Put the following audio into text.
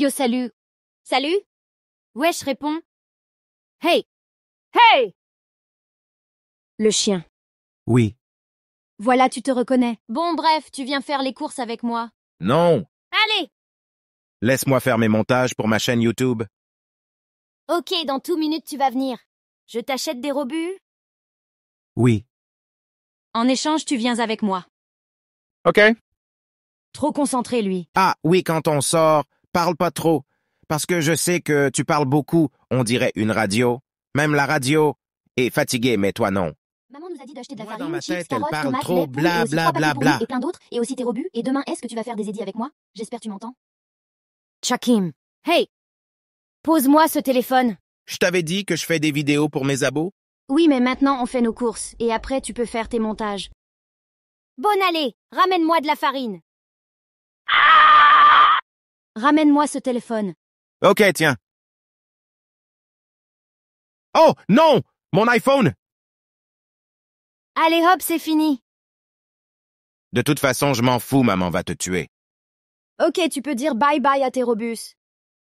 Yo, salut. Salut Ouais, je réponds. Hey Hey Le chien. Oui. Voilà, tu te reconnais. Bon, bref, tu viens faire les courses avec moi. Non Allez Laisse-moi faire mes montages pour ma chaîne YouTube. Ok, dans tout minutes, tu vas venir. Je t'achète des robus Oui. En échange, tu viens avec moi. Ok. Trop concentré, lui. Ah oui, quand on sort, Parle pas trop, parce que je sais que tu parles beaucoup, on dirait une radio. Même la radio est fatiguée, mais toi non. Maman nous a dit d'acheter de la farine, ma elle parle trop, et et plein d'autres, et aussi tes rebuts, et demain, est-ce que tu vas faire des édits avec moi J'espère que tu m'entends. Chakim. Hey Pose-moi ce téléphone. Je t'avais dit que je fais des vidéos pour mes abos Oui, mais maintenant on fait nos courses, et après tu peux faire tes montages. Bonne allée Ramène-moi de la farine. Ah Ramène-moi ce téléphone. Ok, tiens. Oh, non Mon iPhone Allez hop, c'est fini. De toute façon, je m'en fous, maman va te tuer. Ok, tu peux dire bye bye à tes robus.